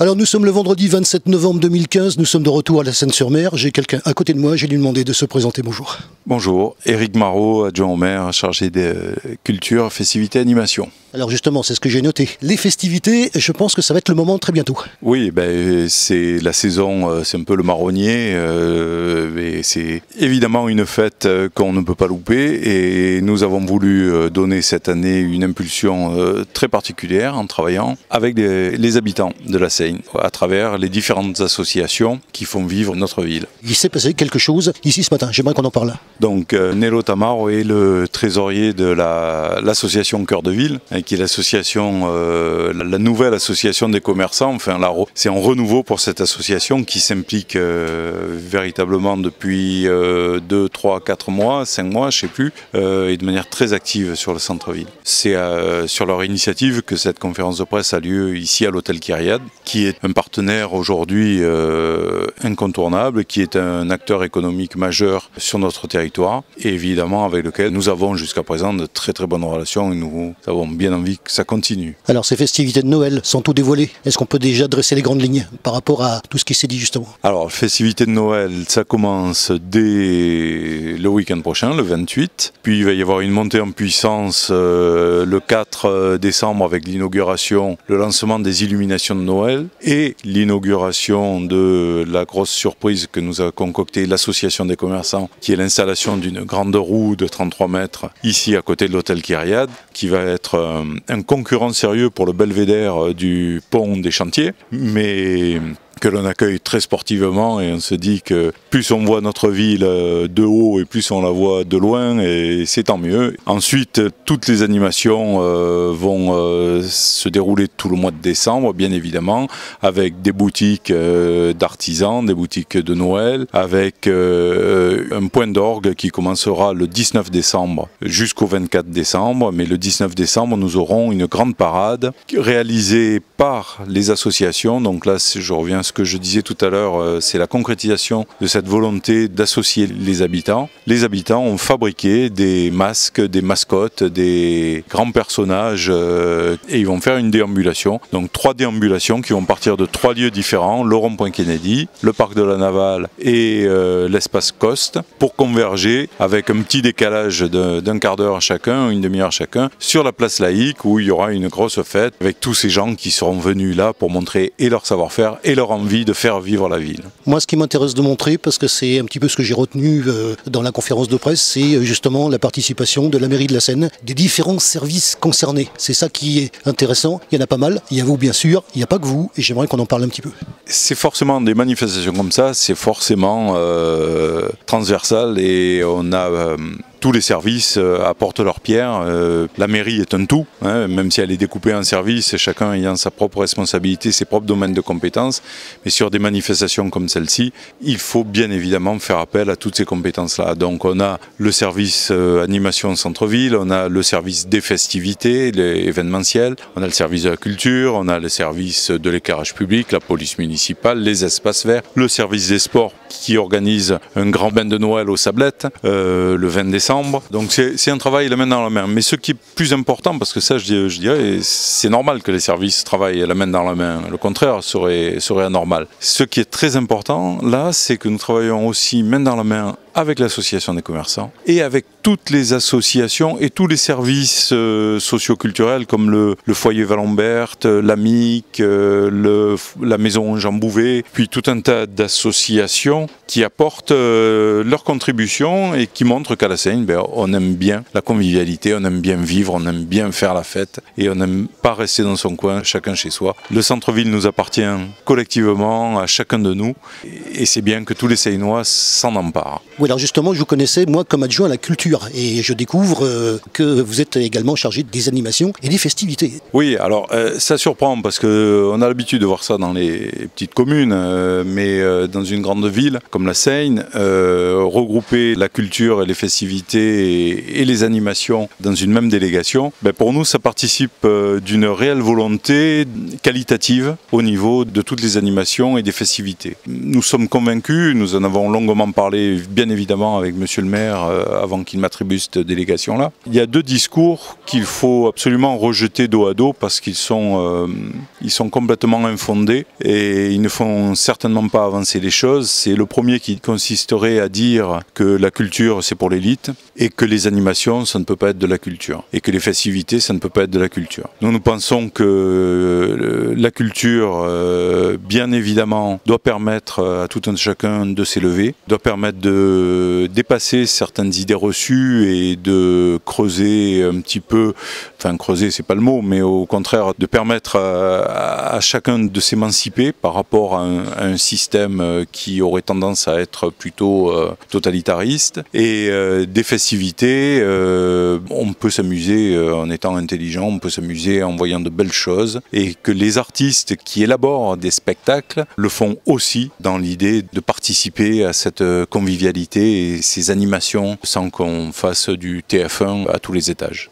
Alors nous sommes le vendredi 27 novembre 2015, nous sommes de retour à la Seine-sur-Mer. J'ai quelqu'un à côté de moi, j'ai lui demandé de se présenter. Bonjour. Bonjour, Éric Marot, adjoint au maire, chargé des cultures, festivités, animations. Alors justement, c'est ce que j'ai noté. Les festivités, je pense que ça va être le moment très bientôt. Oui, ben, c'est la saison, euh, c'est un peu le marronnier. mais euh, c'est évidemment une fête euh, qu'on ne peut pas louper. Et nous avons voulu donner cette année une impulsion très particulière en travaillant avec les, habitants de la Seine, à travers les différentes associations qui font vivre notre ville. Il s'est passé quelque chose ici ce matin, j'aimerais qu'on en parle. Donc Nelo Tamaro est le trésorier de l'association Cœur de Ville qui est l'association, euh, la nouvelle association des commerçants. Enfin, l'aro c'est en renouveau pour cette association qui s'implique euh, véritablement depuis 2, 3, 4 mois, 5 mois, je ne sais plus, euh, et de manière très active sur le centre-ville. C'est sur leur initiative que cette conférence de presse a lieu ici à l'hôtel Kyriade, qui est un partenaire aujourd'hui incontournable, qui est un acteur économique majeur sur notre territoire, et évidemment avec lequel nous avons jusqu'à présent de très très bonnes relations et nous avons bien envie que ça continue. Alors ces festivités de Noël, sont tout dévoilées est-ce qu'on peut déjà dresser les grandes lignes par rapport à tout ce qui s'est dit justement Alors festivités de Noël, ça commence dès le week-end prochain, le 28. Puis il va y avoir une montée en puissance euh, le 4 euh, décembre avec l'inauguration, le lancement des illuminations de Noël et l'inauguration de la grosse surprise que nous a concoctée l'association des commerçants, qui est l'installation d'une grande roue de 33 mètres ici à côté de l'hôtel Kyriade, qui va être euh, un concurrent sérieux pour le belvédère euh, du pont des chantiers, mais que l'on accueille très sportivement et on se dit que plus on voit notre ville euh, de haut et plus on la voit de loin et c'est tant mieux. Ensuite, toutes les animations euh, vont euh, se dérouler tout le mois de décembre, bien évidemment, avec des boutiques d'artisans, des boutiques de Noël, avec un point d'orgue qui commencera le 19 décembre jusqu'au 24 décembre. Mais le 19 décembre, nous aurons une grande parade réalisée par les associations. Donc là, je reviens ce que je disais tout à l'heure, euh, c'est la concrétisation de cette volonté d'associer les habitants. Les habitants ont fabriqué des masques, des mascottes, des grands personnages euh, et ils vont faire une déambulation. Donc trois déambulations qui vont partir de trois lieux différents, le point Kennedy, le parc de la Navale et euh, l'espace Coste pour converger avec un petit décalage d'un quart d'heure chacun, une demi-heure chacun, sur la place laïque où il y aura une grosse fête avec tous ces gens qui seront venus là pour montrer et leur savoir-faire et leur envie de faire vivre la ville. Moi, ce qui m'intéresse de montrer, parce que c'est un petit peu ce que j'ai retenu euh, dans la conférence de presse, c'est euh, justement la participation de la mairie de la Seine, des différents services concernés. C'est ça qui est intéressant. Il y en a pas mal. Il y a vous, bien sûr. Il n'y a pas que vous. Et j'aimerais qu'on en parle un petit peu. C'est forcément des manifestations comme ça. C'est forcément euh, transversal et on a tous les services euh, apportent leur pierre. Euh, la mairie est un tout, hein, même si elle est découpée en services, chacun ayant sa propre responsabilité, ses propres domaines de compétences. Mais sur des manifestations comme celle-ci, il faut bien évidemment faire appel à toutes ces compétences-là. Donc on a le service euh, animation centre-ville, on a le service des festivités, les événementiels, on a le service de la culture, on a le service de l'éclairage public, la police municipale, les espaces verts, le service des sports qui organise un grand bain de Noël aux Sablettes le 20 décembre donc c'est un travail la main dans la main. Mais ce qui est plus important, parce que ça je, dirais, c'est normal que les services travaillent la main dans la main. Le contraire serait, serait anormal. Ce qui est très important là, c'est que nous travaillons aussi main dans la main avec l'association des commerçants et avec toutes les associations et tous les services euh, socioculturels comme le, foyer Valembert, euh, l'AMIC, euh, la maison Jean Bouvet, puis tout un tas d'associations qui apportent leur contribution et qui montrent qu'à la Seine, ben, on aime bien la convivialité, on aime bien vivre, on aime bien faire la fête et on n'aime pas rester dans son coin, chacun chez soi. Le centre-ville nous appartient collectivement à chacun de nous et c'est bien que tous les Seinois s'en emparent. Oui. Alors justement, je vous connaissais, moi, comme adjoint à la culture, et je découvre euh, que vous êtes également chargé des animations et des festivités. Oui, alors euh, ça surprend, parce qu'on euh, a l'habitude de voir ça dans les petites communes, mais dans une grande ville comme la Seine, regrouper la culture et les festivités et, les animations dans une même délégation, ben, pour nous, ça participe d'une réelle volonté qualitative au niveau de toutes les animations et des festivités. Nous sommes convaincus, nous en avons longuement parlé, bien évidemment avec Monsieur le maire euh, avant qu'il m'attribue cette délégation-là. Il y a deux discours qu'il faut absolument rejeter dos à dos parce qu'ils sont, euh, ils sont complètement infondés et ils ne font certainement pas avancer les choses. C'est le premier qui consisterait à dire que la culture c'est pour l'élite et que les animations ça ne peut pas être de la culture et que les festivités ça ne peut pas être de la culture. Nous nous pensons que euh, la culture, euh, bien évidemment, doit permettre euh, à tout un chacun de s'élever, doit permettre de dépasser certaines idées reçues et de creuser un petit peu, enfin creuser c'est pas le mot, mais au contraire de permettre euh, à, chacun de s'émanciper par rapport à un, système qui aurait tendance à être plutôt totalitariste. Et des festivités, on peut s'amuser en étant intelligent, on peut s'amuser en voyant de belles choses et que les arts artistes qui élaborent des spectacles le font aussi dans l'idée de participer à cette euh, convivialité et ces animations sans qu'on fasse du TF1 à tous les étages.